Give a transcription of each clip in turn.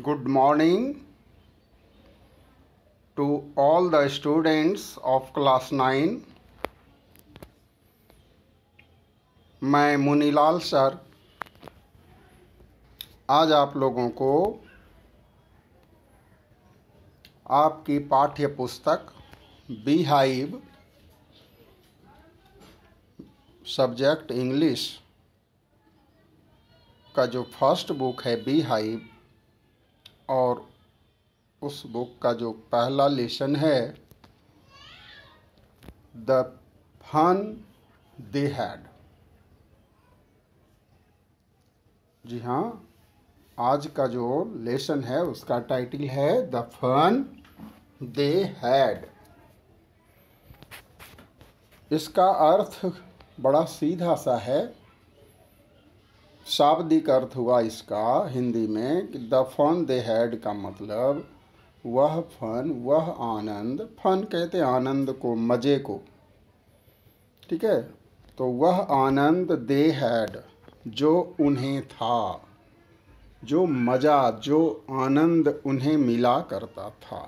good morning to all the students of class 9 मैं Munilal sir आज आप लोगों को आपकी पाठ्य पुस्तक हाइव सब्जेक्ट इंग्लिश का जो फर्स्ट बुक है हाइव और उस बुक का जो पहला लेसन है द फन दे हैड जी हाँ आज का जो लेसन है उसका टाइटल है द फन दे हैड इसका अर्थ बड़ा सीधा सा है शाब्दिक अर्थ हुआ इसका हिंदी में कि द फन दे हैड का मतलब वह फन वह आनंद फन कहते आनंद को मज़े को ठीक है तो वह आनंद दे हैड जो उन्हें था जो मज़ा जो आनंद उन्हें मिला करता था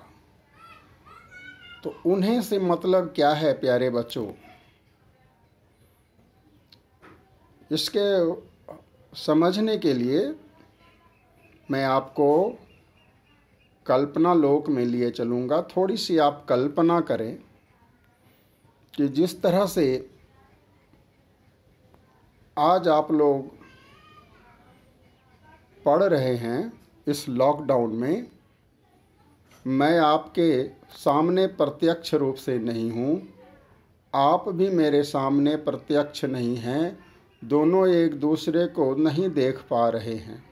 तो उन्हें से मतलब क्या है प्यारे बच्चों इसके समझने के लिए मैं आपको कल्पना लोक में लिए चलूँगा थोड़ी सी आप कल्पना करें कि जिस तरह से आज आप लोग पढ़ रहे हैं इस लॉकडाउन में मैं आपके सामने प्रत्यक्ष रूप से नहीं हूँ आप भी मेरे सामने प्रत्यक्ष नहीं हैं दोनों एक दूसरे को नहीं देख पा रहे हैं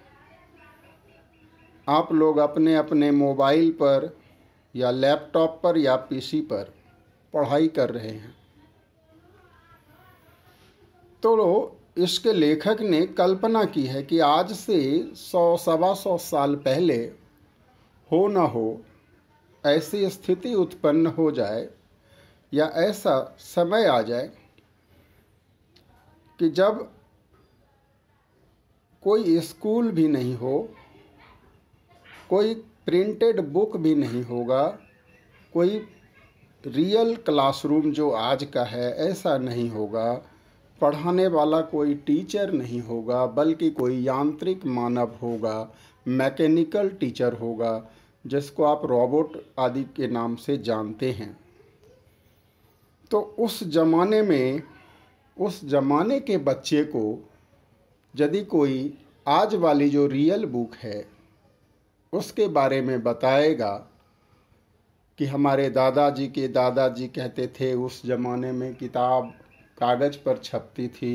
आप लोग अपने अपने मोबाइल पर या लैपटॉप पर या पीसी पर पढ़ाई कर रहे हैं तो इसके लेखक ने कल्पना की है कि आज से सौ सवा सौ साल पहले हो न हो ऐसी स्थिति उत्पन्न हो जाए या ऐसा समय आ जाए कि जब कोई स्कूल भी नहीं हो कोई प्रिंटेड बुक भी नहीं होगा कोई रियल क्लासरूम जो आज का है ऐसा नहीं होगा पढ़ाने वाला कोई टीचर नहीं होगा बल्कि कोई यांत्रिक मानव होगा मैकेनिकल टीचर होगा जिसको आप रोबोट आदि के नाम से जानते हैं तो उस जमाने में उस ज़माने के बच्चे को यदि कोई आज वाली जो रियल बुक है उसके बारे में बताएगा कि हमारे दादाजी के दादाजी कहते थे उस ज़माने में किताब कागज़ पर छपती थी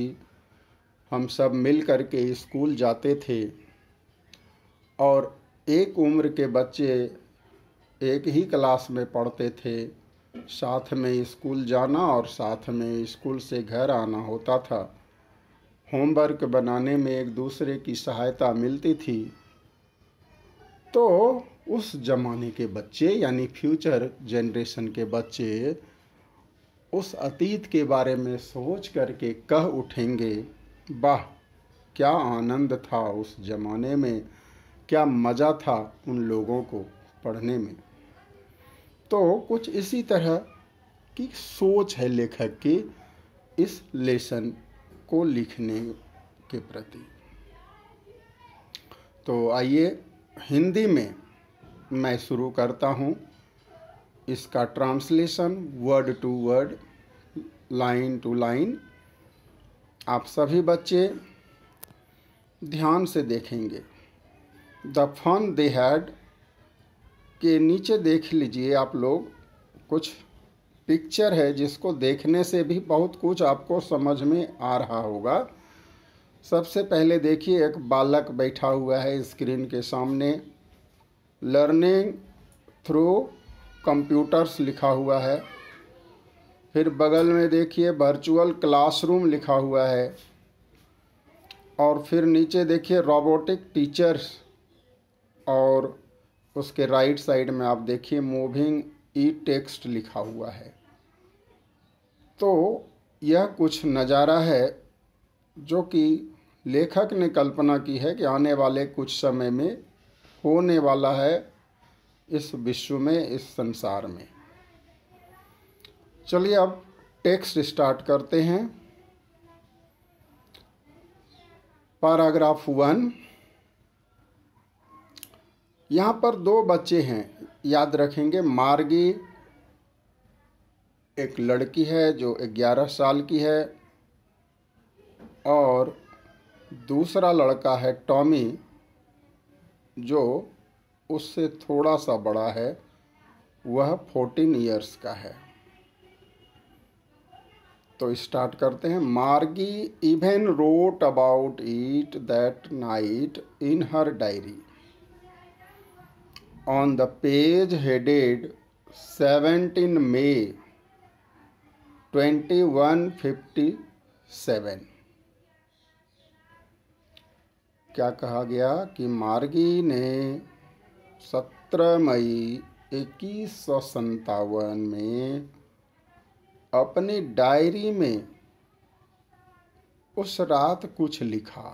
हम सब मिल कर के स्कूल जाते थे और एक उम्र के बच्चे एक ही क्लास में पढ़ते थे साथ में स्कूल जाना और साथ में स्कूल से घर आना होता था होमवर्क बनाने में एक दूसरे की सहायता मिलती थी तो उस जमाने के बच्चे यानी फ्यूचर जनरेशन के बच्चे उस अतीत के बारे में सोच करके कह उठेंगे वाह क्या आनंद था उस जमाने में क्या मज़ा था उन लोगों को पढ़ने में तो कुछ इसी तरह की सोच है लेखक की इस लेसन को लिखने के प्रति तो आइए हिंदी में मैं शुरू करता हूँ इसका translation word to word line to line आप सभी बच्चे ध्यान से देखेंगे द फन दे हैड के नीचे देख लीजिए आप लोग कुछ पिक्चर है जिसको देखने से भी बहुत कुछ आपको समझ में आ रहा होगा सबसे पहले देखिए एक बालक बैठा हुआ है स्क्रीन के सामने लर्निंग थ्रू कंप्यूटर्स लिखा हुआ है फिर बगल में देखिए वर्चुअल क्लासरूम लिखा हुआ है और फिर नीचे देखिए रोबोटिक टीचर्स और उसके राइट साइड में आप देखिए मूविंग ई टेक्स्ट लिखा हुआ है तो यह कुछ नज़ारा है जो कि लेखक ने कल्पना की है कि आने वाले कुछ समय में होने वाला है इस विश्व में इस संसार में चलिए अब टेक्स्ट स्टार्ट करते हैं पैराग्राफ वन यहाँ पर दो बच्चे हैं याद रखेंगे मार्गी एक लड़की है जो 11 साल की है और दूसरा लड़का है टॉमी जो उससे थोड़ा सा बड़ा है वह 14 इयर्स का है तो स्टार्ट करते हैं Margie even wrote about it that night in her diary on the page headed 17 May 2157 क्या कहा गया कि मार्गी ने 17 मई इक्कीस सौ संतावन में अपनी डायरी में उस रात कुछ लिखा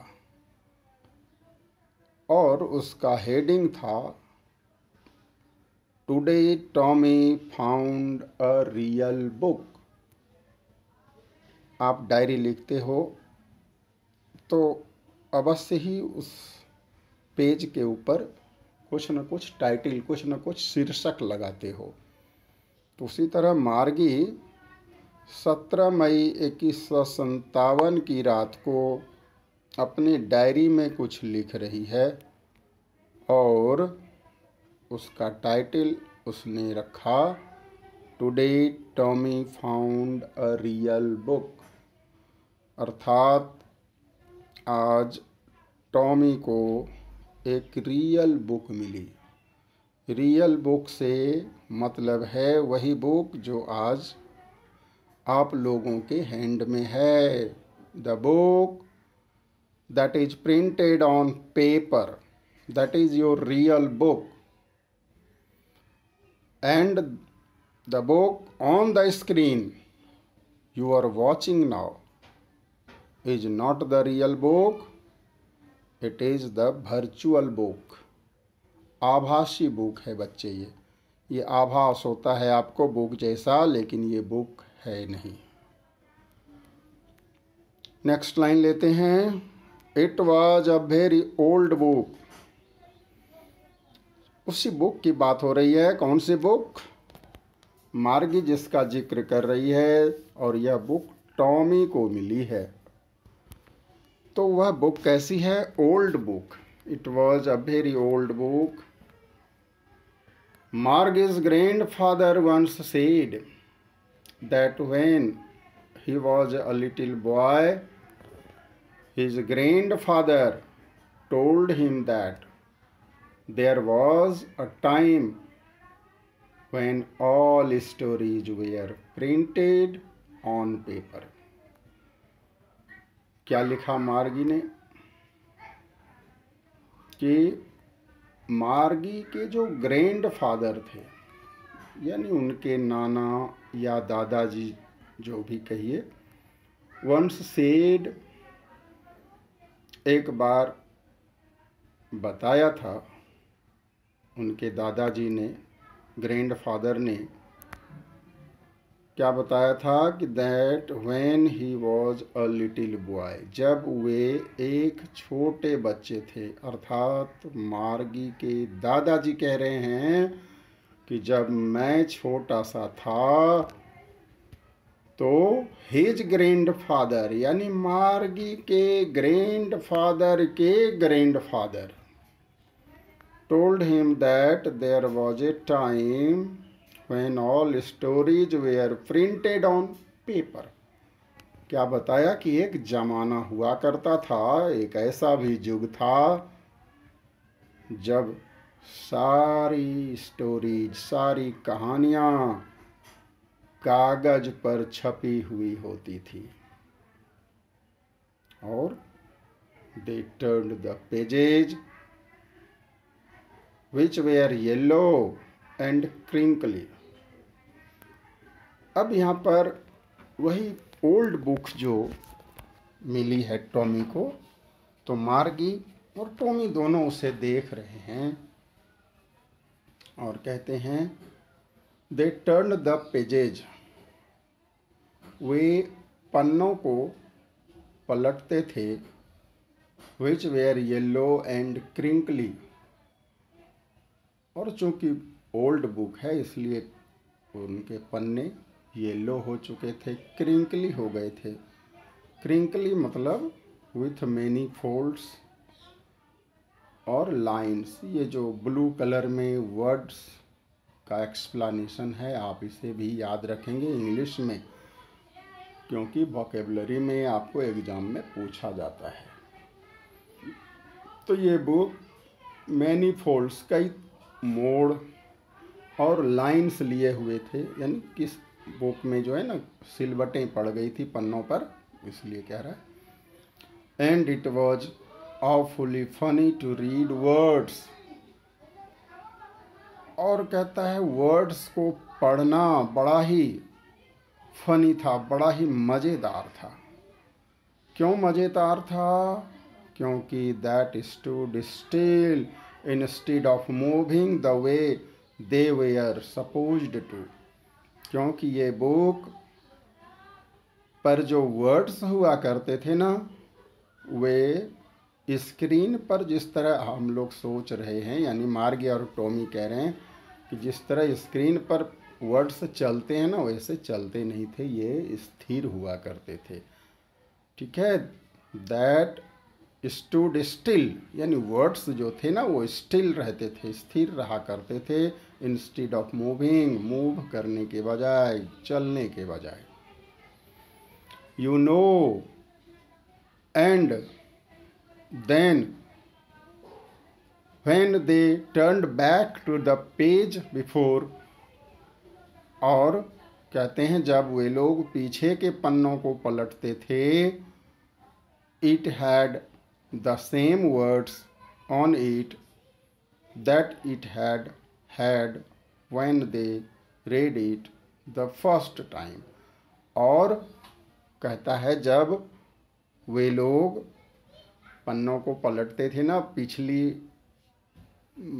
और उसका हेडिंग था today Tommy found a real book आप डायरी लिखते हो तो अवश्य ही उस पेज के ऊपर कुछ न कुछ टाइटल कुछ न कुछ शीर्षक लगाते हो तो उसी तरह मार्गी सत्रह मई इक्कीस सौ सत्तावन की रात को अपनी डायरी में कुछ लिख रही है और उसका टाइटल उसने रखा today Tommy found a real book अर्थात आज टॉमी को एक रियल बुक मिली रियल बुक से मतलब है वही बुक जो आज आप लोगों के हैंड में है the book that is printed on paper that is your real book and the book on the screen you are watching now is not the real book it is the virtual book आभासी book है बच्चे ये ये आभास होता है आपको book जैसा लेकिन ये बुक है नहीं नेक्स्ट लाइन लेते हैं it was a very old book उसी बुक की बात हो रही है कौन सी बुक मार्गी जिसका जिक्र कर रही है और यह बुक टॉमी को मिली है तो वह बुक कैसी है old book it was a very old book Margie's grandfather once said that when he was a little boy his grandfather told him that there was a time when all stories were printed on paper क्या लिखा मार्गी ने कि मार्गी के जो grand father थे यानी उनके नाना या दादाजी जो भी कहिए वंस सेड एक बार बताया था उनके दादाजी ने ग्रैंडफादर ने क्या बताया था कि that when he was a little boy जब वे एक छोटे बच्चे थे अर्थात मार्गी के दादाजी कह रहे हैं कि जब मैं छोटा सा था तो हिज ग्रैंड फादर यानी मार्गी के ग्रैंड फादर के grandfather told him that there was a time when all stories were printed on paper. क्या बताया कि एक जमाना हुआ करता था एक ऐसा भी युग था जब सारी स्टोरीज सारी कहानियाँ कागज पर छपी हुई होती थी और they turn the pages which were yellow and crinkly अब यहाँ पर वही ओल्ड बुक जो मिली है टॉमी को तो मार्गी और टॉमी दोनों उसे देख रहे हैं और कहते हैं दे टर्न द पेजेज वे पन्नों को पलटते थे which were yellow and crinkly और चूँकि ओल्ड बुक है इसलिए उनके पन्ने येलो हो चुके थे क्रिंकली हो गए थे क्रिंकली मतलब विथ मैनी फोल्ड्स और लाइंस ये जो ब्लू कलर में वर्ड्स का एक्सप्लानेशन है आप इसे भी याद रखेंगे इंग्लिश में क्योंकि वोकेबलरी में आपको एग्ज़ाम में पूछा जाता है तो ये बुक मैनी फोल्ड्स कई मोड़ और लाइंस लिए हुए थे यानी किस बुक में जो है ना सिलवटें पड़ गई थी पन्नों पर इसलिए कह रहा है and it was awfully funny to read words और कहता है वर्ड्स को पढ़ना बड़ा ही फनी था बड़ा ही मज़ेदार था क्यों मज़ेदार था क्योंकि that stood still instead of moving the way they were supposed to क्योंकि ये बुक पर जो वर्ड्स हुआ करते थे ना वे स्क्रीन पर जिस तरह हम लोग सोच रहे हैं यानी मार्गी और टोमी कह रहे हैं कि जिस तरह स्क्रीन पर वर्ड्स चलते हैं ना वैसे चलते नहीं थे ये स्थिर हुआ करते थे ठीक है दैट स्टूड स्टिल यानी वर्ड्स जो थे ना वो स्टिल रहते थे स्थिर रहा करते थे इंस्टीड ऑफ मूविंग मूव करने के बजाय चलने के बजाय you know and then when they turn back to the page before और कहते हैं जब वे लोग पीछे के पन्नों को पलटते थे it had the same words on it that it had had when they read it the first time और कहता है जब वे लोग पन्नों को पलटते थे ना पिछली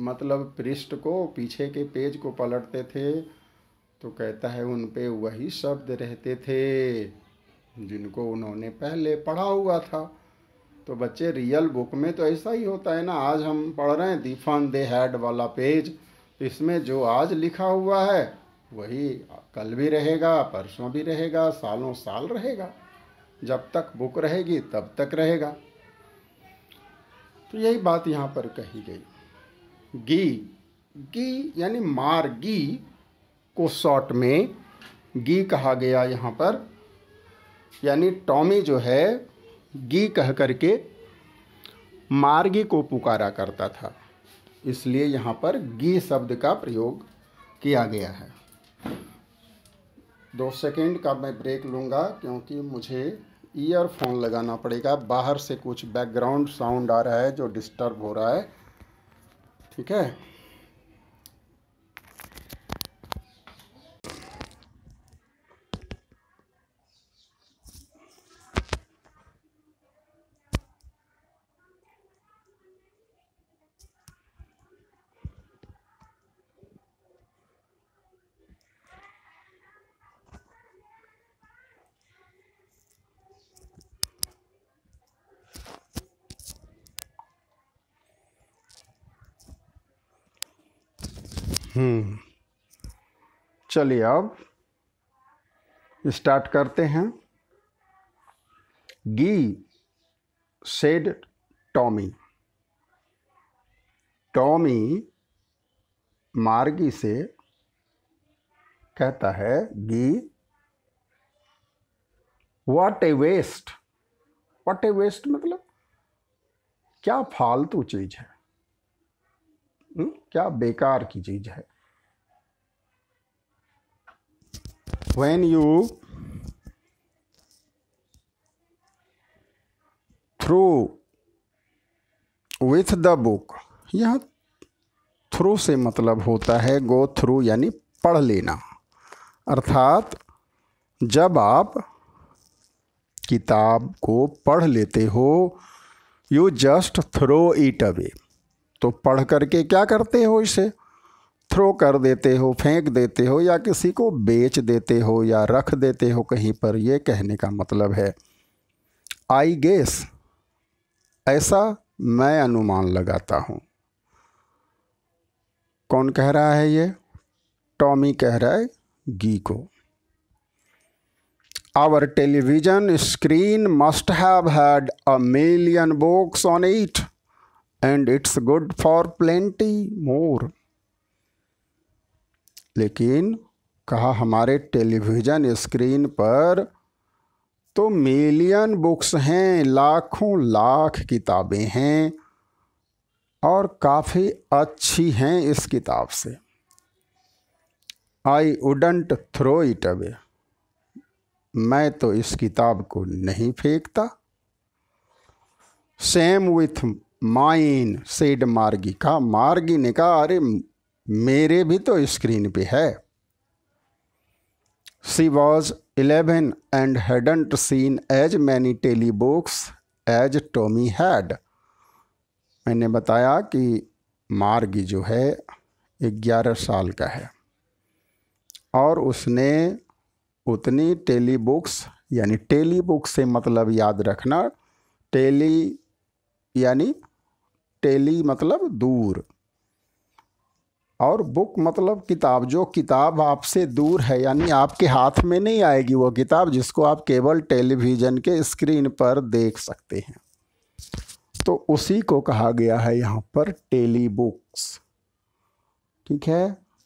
मतलब पृष्ठ को पीछे के पेज को पलटते थे तो कहता है उन पे वही शब्द रहते थे जिनको उन्होंने पहले पढ़ा हुआ था तो बच्चे रियल बुक में तो ऐसा ही होता है ना आज हम पढ़ रहे हैं दिफन दे हैड वाला पेज इसमें जो आज लिखा हुआ है वही कल भी रहेगा परसों भी रहेगा सालों साल रहेगा जब तक बुक रहेगी तब तक रहेगा तो यही बात यहाँ पर कही गई गी गी यानी मार गी को शॉर्ट में गी कहा गया यहाँ पर यानी टॉमी जो है गी कह करके मार्गी को पुकारा करता था इसलिए यहाँ पर गी शब्द का प्रयोग किया गया है दो सेकेंड का मैं ब्रेक लूँगा क्योंकि मुझे ईयरफोन लगाना पड़ेगा बाहर से कुछ बैकग्राउंड साउंड आ रहा है जो डिस्टर्ब हो रहा है ठीक है हम्म। चलिए अब स्टार्ट करते हैं गी सेड टॉमी टॉमी मार्गी से कहता है गी वाट ए वेस्ट वाट ए वेस्ट मतलब क्या फालतू चीज है हम्म, क्या बेकार की चीज है when you through with the book यहाँ थ्रू से मतलब होता है गो थ्रू यानी पढ़ लेना अर्थात जब आप किताब को पढ़ लेते हो you just throw it away तो पढ़ करके क्या करते हो इसे थ्रो कर देते हो फेंक देते हो या किसी को बेच देते हो या रख देते हो कहीं पर यह कहने का मतलब है आई गेस ऐसा मैं अनुमान लगाता हूँ कौन कह रहा है ये टॉमी कह रहा है गी को our television screen must have had a million books on it and it's good for plenty more लेकिन कहा हमारे टेलीविज़न स्क्रीन पर तो मिलियन बुक्स हैं लाखों लाख किताबें हैं और काफ़ी अच्छी हैं इस किताब से I wouldn't throw it away मैं तो इस किताब को नहीं फेंकता सेम विथ माइन सेड मार्गी का मार्गी ने कहा अरे मेरे भी तो स्क्रीन पे है she was eleven and hadn't seen as many telebooks as Tommy had मैंने बताया कि मार्गी जो है ग्यारह साल का है और उसने उतनी टेली बुक्स यानी टेली बुक से मतलब याद रखना टेली यानी टेली मतलब दूर और बुक मतलब किताब जो किताब आपसे दूर है यानी आपके हाथ में नहीं आएगी वो किताब जिसको आप केवल टेलीविज़न के स्क्रीन पर देख सकते हैं तो उसी को कहा गया है यहाँ पर टेली बुक्स ठीक है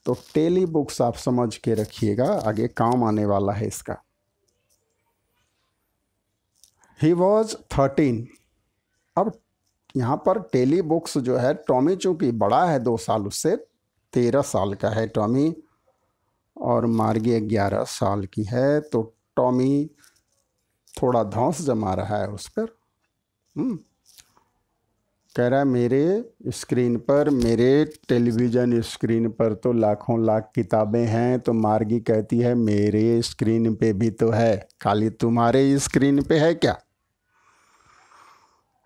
तो टेली बुक्स आप समझ के रखिएगा आगे काम आने वाला है इसका ही वॉज थर्टीन अब यहाँ पर टेली बुक्स जो है टॉमी चूँकि बड़ा है दो साल उससे तेरह साल का है टॉमी और मार्गी ग्यारह साल की है तो टॉमी थोड़ा धौंस जमा रहा है उस पर हम्म। कह रहा है मेरे स्क्रीन पर मेरे टेलीविज़न स्क्रीन पर तो लाखों लाख किताबें हैं तो मार्गी कहती है मेरे स्क्रीन पे भी तो है खाली तुम्हारे स्क्रीन पे है क्या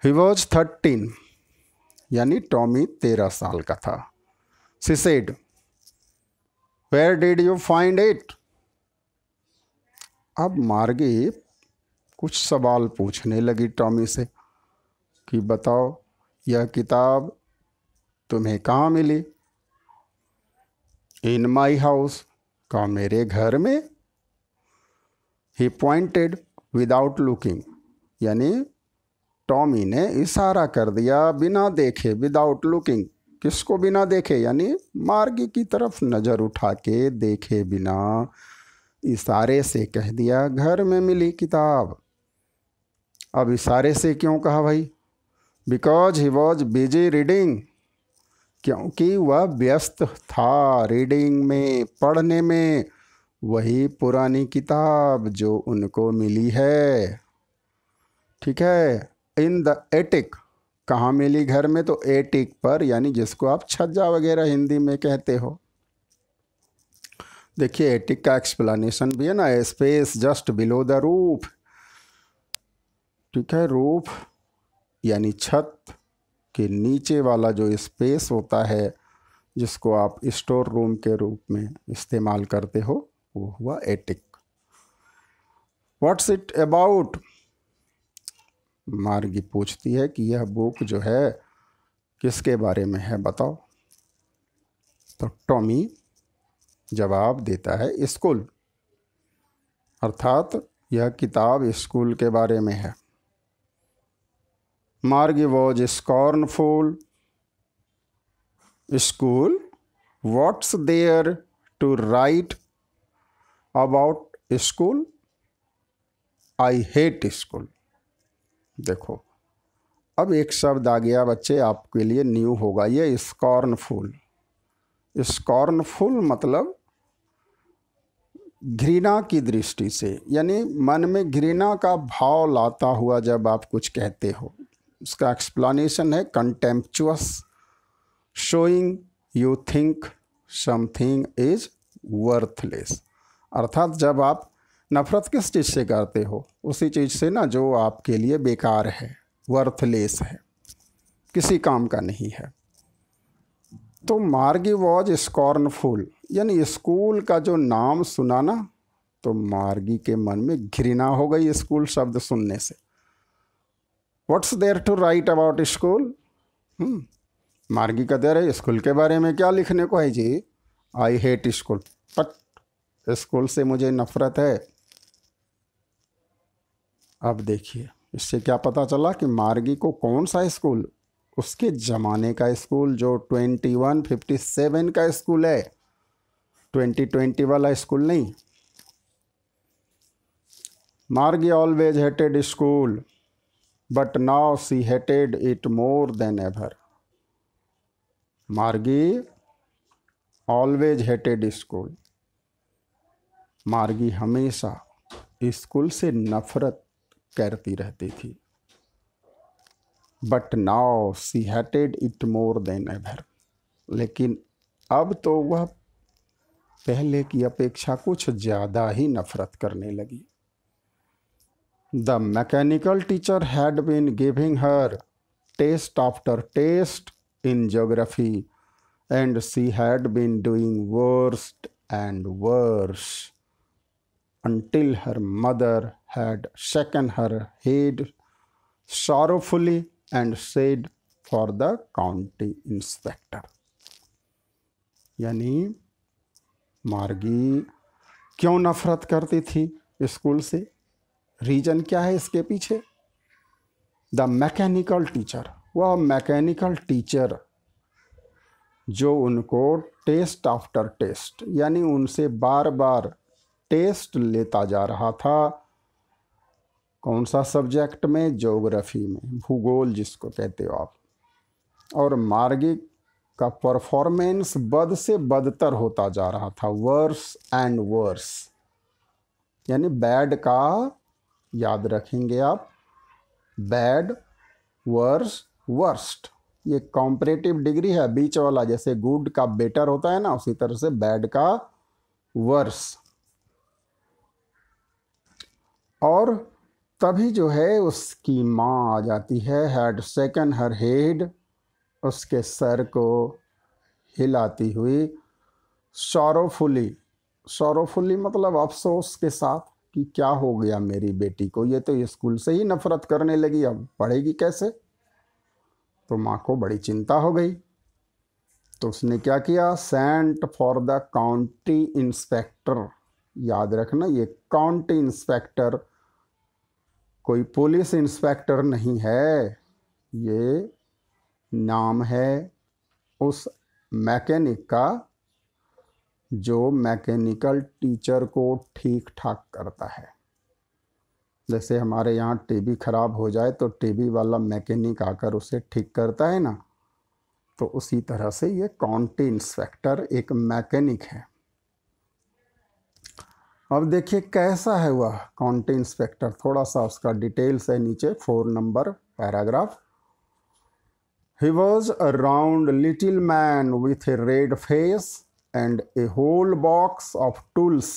ही वॉज थर्टीन यानी टॉमी तेरह साल का था she said where did you find it अब मार्गी कुछ सवाल पूछने लगी टॉमी से कि बताओ यह किताब तुम्हें कहाँ मिली इन माई हाउस का मेरे घर में ही पॉइंटेड विदाउट लुकिंग यानी टॉमी ने इशारा कर दिया बिना देखे विदाउट लुकिंग किसको बिना देखे यानी मार्गी की तरफ नज़र उठा के देखे बिना इशारे से कह दिया घर में मिली किताब अब इशारे से क्यों कहा भाई because he was busy reading क्योंकि वह व्यस्त था रीडिंग में पढ़ने में वही पुरानी किताब जो उनको मिली है ठीक है इन द एटिक कहाँ मिली घर में तो एटिक पर यानी जिसको आप छज्जा वगैरह हिंदी में कहते हो देखिए एटिक का एक्सप्लेनेशन भी है ना space just below the roof ठीक है रूफ यानी छत के नीचे वाला जो स्पेस होता है जिसको आप स्टोर रूम के रूप में इस्तेमाल करते हो वो हुआ एटिक व्हाट्स इट अबाउट मार्गी पूछती है कि यह बुक जो है किसके बारे में है बताओ तो टॉमी जवाब देता है स्कूल अर्थात यह किताब स्कूल के बारे में है Margie was scornful school what's there to write about school I hate school देखो अब एक शब्द आ गया बच्चे आपके लिए न्यू होगा ये स्कॉर्नफुल स्कॉर्नफुल मतलब घृणा की दृष्टि से यानी मन में घृणा का भाव लाता हुआ जब आप कुछ कहते हो उसका एक्सप्लानेशन है contemptuous showing you think something is worthless अर्थात जब आप नफ़रत किस चीज़ से करते हो उसी चीज़ से ना जो आपके लिए बेकार है वर्थलेस है किसी काम का नहीं है तो मार्गी वॉज स्कॉर्नफुल यानी स्कूल का जो नाम सुना ना तो मार्गी के मन में घृणा हो गई स्कूल शब्द सुनने से what's there to write about school Margie का देर है स्कूल के बारे में क्या लिखने को है जी I hate school but school से मुझे नफ़रत है अब देखिए इससे क्या पता चला कि मार्गी को कौन सा स्कूल उसके ज़माने का स्कूल जो ट्वेंटी वन फिफ्टी सेवन का स्कूल है ट्वेंटी ट्वेंटी वाला स्कूल नहीं Margie always hated school but now she hated it more than ever Margie always hated school Margie हमेशा स्कूल से नफरत करती रहती थी but now she hated it more than ever लेकिन अब तो वह पहले की अपेक्षा कुछ ज़्यादा ही नफरत करने लगी the mechanical teacher had been giving her test after test in geography and she had been doing worst and worst until her mother had shaken her head sorrowfully and said for the county inspector. यानी मार्गी क्यों नफरत करती थी school से reason क्या है इसके पीछे द मैकेनिकल टीचर वह मैकेनिकल टीचर जो उनको टेस्ट आफ्टर टेस्ट यानी उनसे बार बार टेस्ट लेता जा रहा था कौन सा सब्जेक्ट में जोग्राफी में भूगोल जिसको कहते हो आप और मार्गिक का परफॉर्मेंस बद से बदतर होता जा रहा था वर्स एंड वर्स यानी बैड का याद रखेंगे आप बैड वर्स वर्स्ट ये कॉम्परेटिव डिग्री है बीच वाला जैसे गुड का बेटर होता है ना उसी तरह से बैड का वर्स और तभी जो है उसकी माँ आ जाती है हेड सेकेंड हर हेड उसके सर को हिलाती हुई सौरवफुली सौरवफुली मतलब अफसोस के साथ कि क्या हो गया मेरी बेटी को ये तो स्कूल से ही नफरत करने लगी अब पढ़ेगी कैसे तो माँ को बड़ी चिंता हो गई तो उसने क्या किया sent for the county inspector याद रखना ये काउंटी इंस्पेक्टर कोई पुलिस इंस्पेक्टर नहीं है ये नाम है उस मैकेनिक का जो मैकेनिकल टीचर को ठीक ठाक करता है जैसे हमारे यहाँ टीवी ख़राब हो जाए तो टीवी वाला मैकेनिक आकर उसे ठीक करता है ना तो उसी तरह से ये काउंटी इंस्पेक्टर एक मैकेनिक है अब देखिए कैसा है वह काउंटी इंस्पेक्टर थोड़ा सा उसका डिटेल्स है नीचे four number paragraph he was a round little man with a red face and a whole box of tools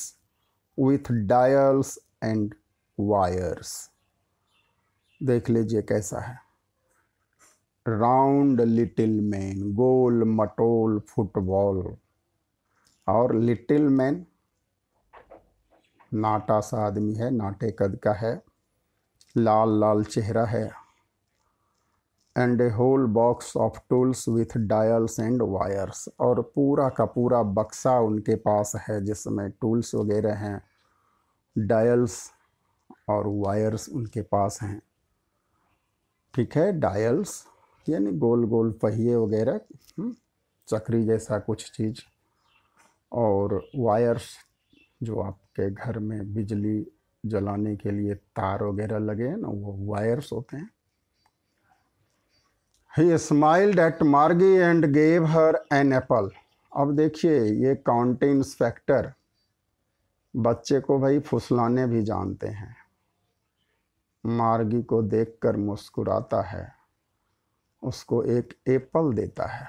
with dials and wires देख लीजिए कैसा है राउंड लिटिल मैन गोल मटोल फुटबॉल और लिटिल मैन नाटा सा आदमी है नाटे कद का है लाल लाल चेहरा है and a whole box of tools with dials and wires और पूरा का पूरा बक्सा उनके पास है जिसमें टूल्स वगैरह हैं डायल्स और वायर्स उनके पास हैं ठीक है डायल्स यानी गोल गोल पहिए वगैरह हम्म, चक्री जैसा कुछ चीज़ और वायर्स जो आप के घर में बिजली जलाने के लिए तार वगैरह लगे हैं ना वो वायर्स होते हैं he smiled at Margie and gave her an apple अब देखिए ये काउंटी इंस्पेक्टर बच्चे को भाई फुसलाने भी जानते हैं मार्गी को देखकर मुस्कुराता है उसको एक एप्पल देता है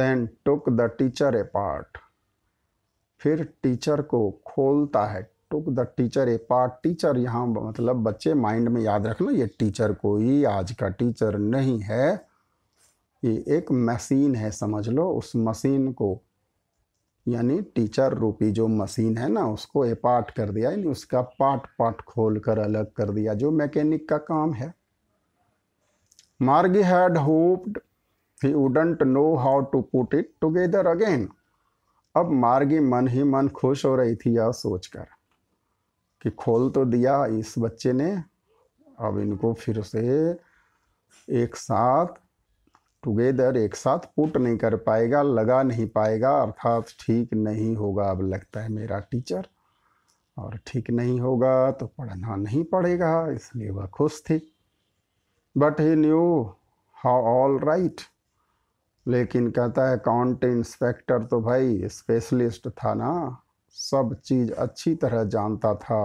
then took the teacher apart फिर टीचर को खोलता है took the teacher apart teacher यहाँ मतलब बच्चे माइंड में याद रखना ये टीचर कोई आज का टीचर नहीं है ये एक मशीन है समझ लो उस मशीन को यानी टीचर रूपी जो मशीन है ना उसको ए पार्ट कर दिया यानी उसका पार्ट पार्ट खोल कर अलग कर दिया जो मैकेनिक का काम है Margie had hoped he wouldn't know how to put it together again अब मार्गी मन ही मन खुश हो रही थी यह सोचकर कि खोल तो दिया इस बच्चे ने अब इनको फिर से एक साथ टुगेदर एक साथ पुट नहीं कर पाएगा लगा नहीं पाएगा अर्थात ठीक नहीं होगा अब लगता है मेरा टीचर और ठीक नहीं होगा तो पढ़ना नहीं पड़ेगा इसलिए वह खुश थी but he knew how all right लेकिन कहता है काउंट इंस्पेक्टर तो भाई स्पेशलिस्ट था ना सब चीज़ अच्छी तरह जानता था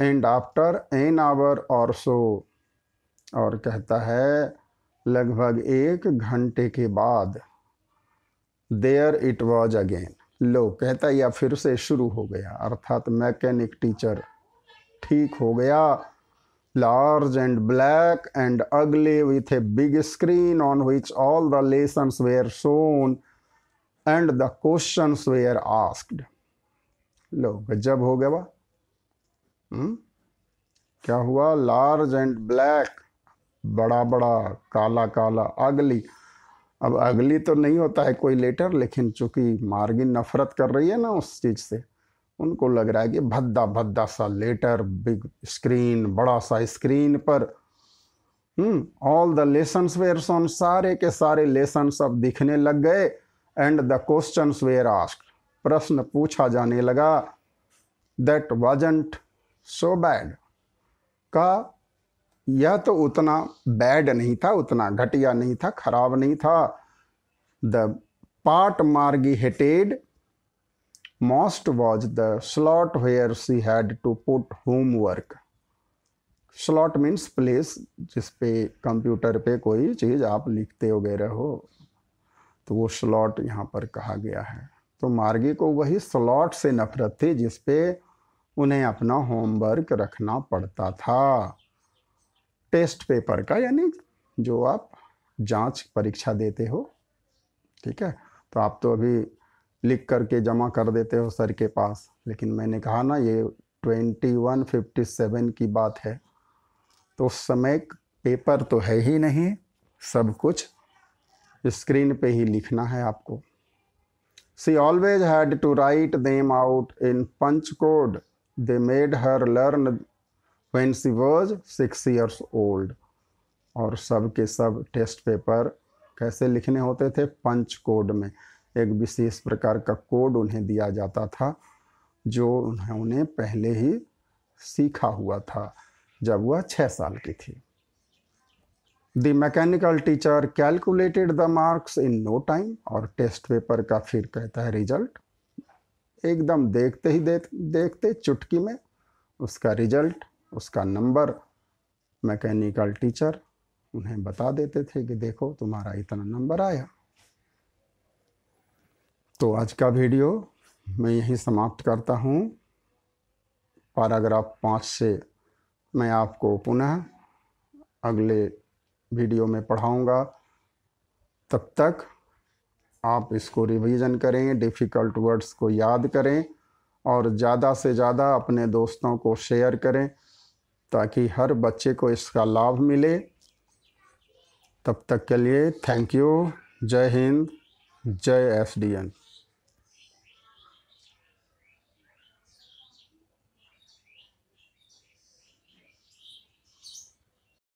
एंड आफ्टर एन आवर और सो और कहता है लगभग एक घंटे के बाद देयर इट वॉज अगेन लो कहता या फिर से शुरू हो गया अर्थात मैकेनिक टीचर ठीक हो गया large and black and ugly with a big screen on which all the lessons were shown and the questions were asked लो गजब हो गया हुँ? क्या हुआ लार्ज एंड ब्लैक बड़ा बड़ा काला काला अगली अब अगली तो नहीं होता है कोई लेटर लेकिन चूंकि मार्गिन नफरत कर रही है ना उस चीज़ से उनको लग रहा है कि भद्दा भद्दा सा लेटर बिग स्क्रीन बड़ा सा स्क्रीन पर all the lessons were shown सारे के सारे लेसन सब दिखने लग गए and the question were asked प्रश्न पूछा जाने लगा दैट वाजेंट सो बैड का यह तो उतना बैड नहीं था उतना घटिया नहीं था खराब नहीं था the part Margie hated Most was the slot where she had to put homework. Slot means place जिस पे कंप्यूटर पे कोई चीज़ आप लिखते वगैरह हो तो वो स्लॉट यहाँ पर कहा गया है तो मार्गी को वही स्लॉट से नफरत थी जिस पे उन्हें अपना होमवर्क रखना पड़ता था टेस्ट पेपर का यानी जो आप जांच परीक्षा देते हो ठीक है तो आप तो अभी लिख करके जमा कर देते हो सर के पास लेकिन मैंने कहा ना ये ट्वेंटी वन फिफ्टी सेवन की बात है तो उस समय पेपर तो है ही नहीं सब कुछ स्क्रीन पे ही लिखना है आपको she always had to write them out in punch code they made her learn when she was six years old और सब के सब टेस्ट पेपर कैसे लिखने होते थे पंच कोड में एक विशेष प्रकार का कोड उन्हें दिया जाता था जो उन्होंने पहले ही सीखा हुआ था जब वह छः साल की थी the mechanical teacher calculated the marks in no time और टेस्ट पेपर का फिर कहता है रिजल्ट एकदम देखते ही दे, देखते चुटकी में उसका रिजल्ट उसका नंबर मैकेनिकल टीचर उन्हें बता देते थे कि देखो तुम्हारा इतना नंबर आया तो आज का वीडियो मैं यहीं समाप्त करता हूँ पैराग्राफ पाँच से मैं आपको पुनः अगले वीडियो में पढ़ाऊँगा तब तक आप इसको रिवीजन करें डिफ़िकल्ट वर्ड्स को याद करें और ज़्यादा से ज़्यादा अपने दोस्तों को शेयर करें ताकि हर बच्चे को इसका लाभ मिले तब तक के लिए थैंक यू जय हिंद जय एस डी एन